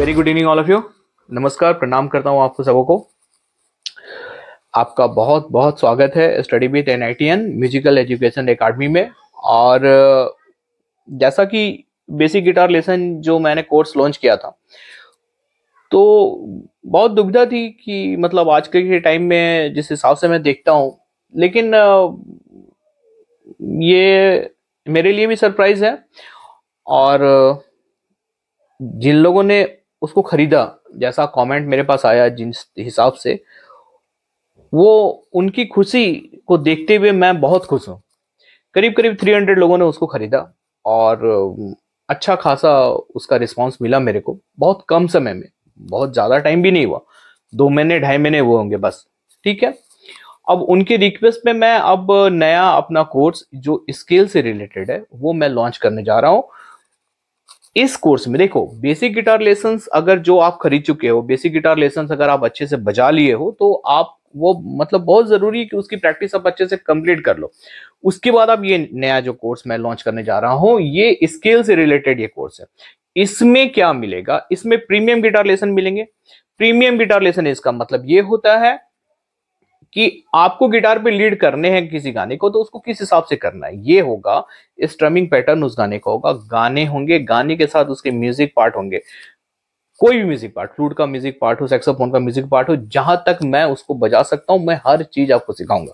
very good evening all of you नमस्कार प्रणाम करता हूँ आपको सबों को आपका बहुत बहुत स्वागत है study with N I musical education academy में और जैसा कि बेसिक गिटार लेसन जो मैंने कोर्स लॉन्च किया था तो बहुत दुविधा थी कि मतलब आज के टाइम में जिस हिसाब से मैं देखता हूँ लेकिन ये मेरे लिए भी सरप्राइज है और जिन लोगों ने उसको खरीदा जैसा कमेंट मेरे पास आया जिस हिसाब से वो उनकी खुशी को देखते हुए मैं बहुत खुश हूँ करीब करीब 300 लोगों ने उसको खरीदा और अच्छा खासा उसका रिस्पांस मिला मेरे को बहुत कम समय में बहुत ज़्यादा टाइम भी नहीं हुआ दो महीने ढाई महीने वो होंगे बस ठीक है अब उनके रिक्वेस्ट पे मैं अब नया अपना कोर्स जो स्केल से रिलेटेड है वो मैं लॉन्च करने जा रहा हूँ इस कोर्स में देखो बेसिक गिटार लेसन अगर जो आप खरीद चुके हो बेसिक गिटार लेसन अगर आप अच्छे से बजा लिए हो तो आप वो मतलब बहुत जरूरी है कि उसकी प्रैक्टिस आप अच्छे से कंप्लीट कर लो उसके बाद आप ये नया जो कोर्स मैं लॉन्च करने जा रहा हूं ये स्केल से रिलेटेड ये कोर्स है इसमें क्या मिलेगा इसमें प्रीमियम गिटार लेसन मिलेंगे प्रीमियम गिटार लेसन इसका मतलब ये होता है कि आपको गिटार पे लीड करने हैं किसी गाने को तो उसको किस हिसाब से करना है ये होगा स्ट्रमिंग पैटर्न उस गाने का होगा गाने होंगे गाने के साथ उसके म्यूजिक पार्ट होंगे कोई भी म्यूजिक पार्ट फ्लूट का म्यूजिक पार्ट हो सेक्सोफोन का म्यूजिक पार्ट हो जहां तक मैं उसको बजा सकता हूं मैं हर चीज आपको सिखाऊंगा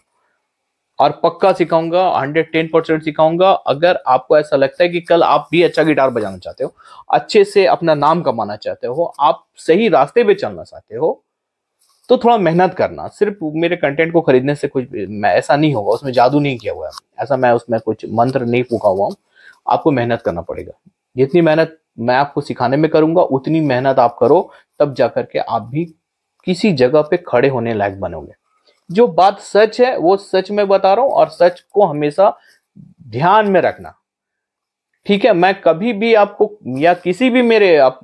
और पक्का सिखाऊंगा हंड्रेड टेन परसेंट सिखाऊंगा अगर आपको ऐसा लगता है कि कल आप भी अच्छा गिटार बजाना चाहते हो अच्छे से अपना नाम कमाना चाहते हो आप सही रास्ते पे चलना चाहते हो तो थोड़ा मेहनत करना सिर्फ मेरे कंटेंट को खरीदने से कुछ मैं ऐसा नहीं होगा उसमें जादू नहीं किया हुआ है ऐसा मैं उसमें कुछ मंत्र नहीं फूका हुआ हूँ आपको मेहनत करना पड़ेगा जितनी मेहनत मैं आपको सिखाने में करूंगा उतनी मेहनत आप करो तब जा करके आप भी किसी जगह पे खड़े होने लायक बनोगे जो बात सच है वो सच में बता रहा हूं और सच को हमेशा ध्यान में रखना ठीक है मैं कभी भी आपको या किसी भी मेरे आप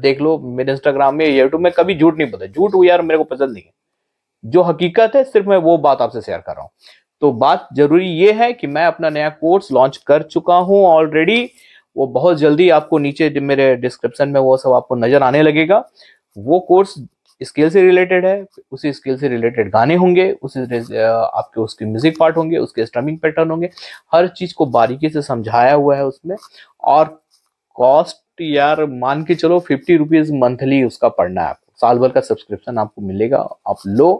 देख लो मेरे इंस्टाग्राम में यूट्यूब में कभी झूठ नहीं पता झूठ वो यार मेरे को पसंद नहीं है जो हकीकत है सिर्फ मैं वो बात आपसे शेयर कर रहा हूँ तो बात जरूरी ये है कि मैं अपना नया कोर्स लॉन्च कर चुका हूँ ऑलरेडी वो बहुत जल्दी आपको नीचे मेरे डिस्क्रिप्शन में वो सब आपको नजर आने लगेगा वो कोर्स स्केल से रिलेटेड है उसी स्केल से रिलेटेड गाने होंगे उसी आपके उसके म्यूजिक पार्ट होंगे उसके स्ट्रमिंग पैटर्न होंगे हर चीज को बारीकी से समझाया हुआ है उसमें और कॉस्ट यार मान के चलो फिफ्टी रुपीज मंथली उसका पड़ना है आपको साल भर का सब्सक्रिप्शन आपको मिलेगा आप लो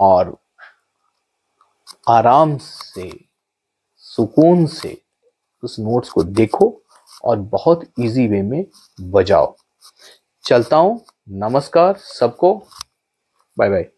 और आराम से सुकून से उस नोट्स को देखो और बहुत इजी वे में बजाओ चलता हूं नमस्कार सबको बाय बाय